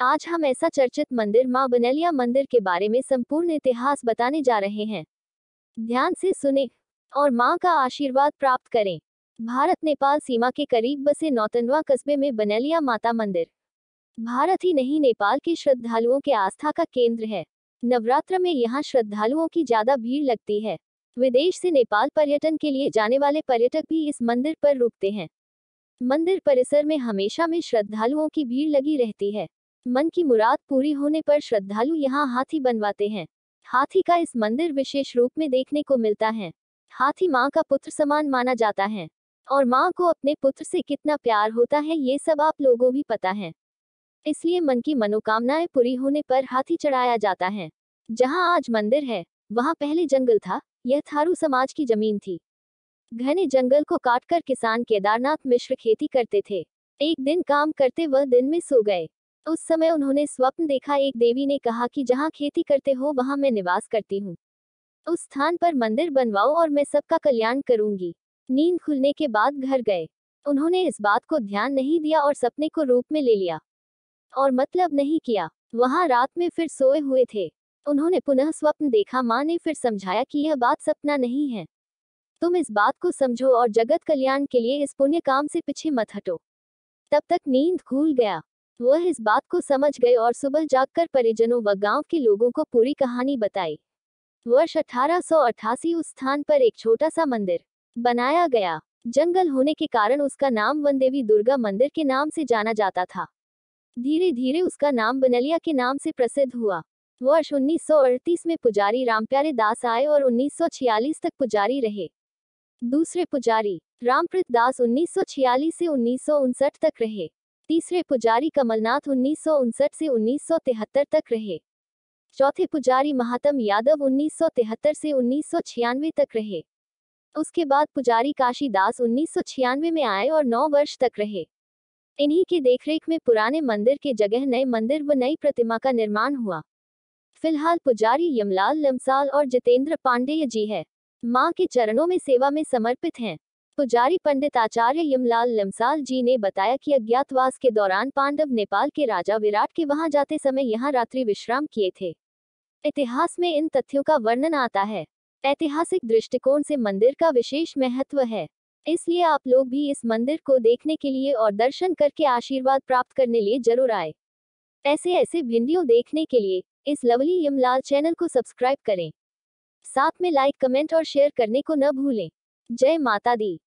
आज हम ऐसा चर्चित मंदिर माँ बनेलिया मंदिर के बारे में संपूर्ण इतिहास बताने जा रहे हैं ध्यान से सुने और माँ का आशीर्वाद प्राप्त करें भारत नेपाल सीमा के करीब बसे नौतनवा कस्बे में बनेलिया माता मंदिर भारत ही नहीं नेपाल के श्रद्धालुओं के आस्था का केंद्र है नवरात्र में यहाँ श्रद्धालुओं की ज्यादा भीड़ लगती है विदेश से नेपाल पर्यटन के लिए जाने वाले पर्यटक भी इस मंदिर पर रुकते हैं मंदिर परिसर में हमेशा में श्रद्धालुओं की भीड़ लगी रहती है मन की मुराद पूरी होने पर श्रद्धालु यहाँ हाथी बनवाते हैं हाथी का इस मंदिर विशेष रूप में देखने को मिलता है हाथी माँ का पुत्र समान माना जाता है और माँ को अपने पुत्र से कितना प्यार होता है ये सब आप लोगों भी पता है इसलिए मन की मनोकामनाएं पूरी होने पर हाथी चढ़ाया जाता है जहाँ आज मंदिर है वहाँ पहले जंगल था यह थारू समाज की जमीन थी घने जंगल को काटकर किसान केदारनाथ मिश्र खेती करते थे एक दिन काम करते वह दिन में सो गए उस समय उन्होंने स्वप्न देखा एक देवी ने कहा कि जहाँ खेती करते हो वहाँ मैं निवास करती हूँ उस स्थान पर मंदिर बनवाओ और मैं सबका कल्याण करूंगी नींद खुलने के बाद घर गए उन्होंने इस बात को ध्यान नहीं दिया और सपने को रूप में ले लिया और मतलब नहीं किया वहाँ रात में फिर सोए हुए थे उन्होंने पुनः स्वप्न देखा माँ ने फिर समझाया कि यह बात सपना नहीं है तुम इस बात को समझो और जगत कल्याण के लिए इस पुण्य काम से पीछे मत हटो तब तक नींद खुल गया वह इस बात को समझ गए और सुबह जागकर परिजनों व गांव के लोगों को पूरी कहानी बताई वर्ष अठारह उस स्थान पर एक छोटा सा मंदिर बनाया गया जंगल होने के कारण उसका नाम वन देवी दुर्गा मंदिर के नाम से जाना जाता था धीरे धीरे उसका नाम बनलिया के नाम से प्रसिद्ध हुआ वर्ष उन्नीस में पुजारी रामप्यारे दास आए और 1946 तक पुजारी रहे दूसरे पुजारी रामप्रीत दास 1946 से उन्नीस तक रहे तीसरे पुजारी कमलनाथ उन्नीस से उन्नीस तक रहे चौथे पुजारी महातम यादव तिहत्तर से छियानवे तक रहे उसके बाद पुजारी काशी दास छियानवे में आए और 9 वर्ष तक रहे इन्हीं के देखरेख में पुराने मंदिर के जगह नए मंदिर व नई प्रतिमा का निर्माण हुआ फिलहाल पुजारी यमलाल लमसाल और जितेंद्र पांडेय जी है माँ के चरणों में सेवा में समर्पित हैं पुजारी पंडित आचार्य यमलाल लमसाल जी ने बताया कि अज्ञातवास के दौरान पांडव नेपाल के राजा विराट के वहां जाते समय यहां रात्रि विश्राम किए थे इतिहास में इन तथ्यों का वर्णन आता है ऐतिहासिक दृष्टिकोण से मंदिर का विशेष महत्व है इसलिए आप लोग भी इस मंदिर को देखने के लिए और दर्शन करके आशीर्वाद प्राप्त करने लिए जरूर आए ऐसे ऐसे भिंडियों देखने के लिए इस लवली यमलाल चैनल को सब्सक्राइब करें साथ में लाइक कमेंट और शेयर करने को न भूलें जय माता दी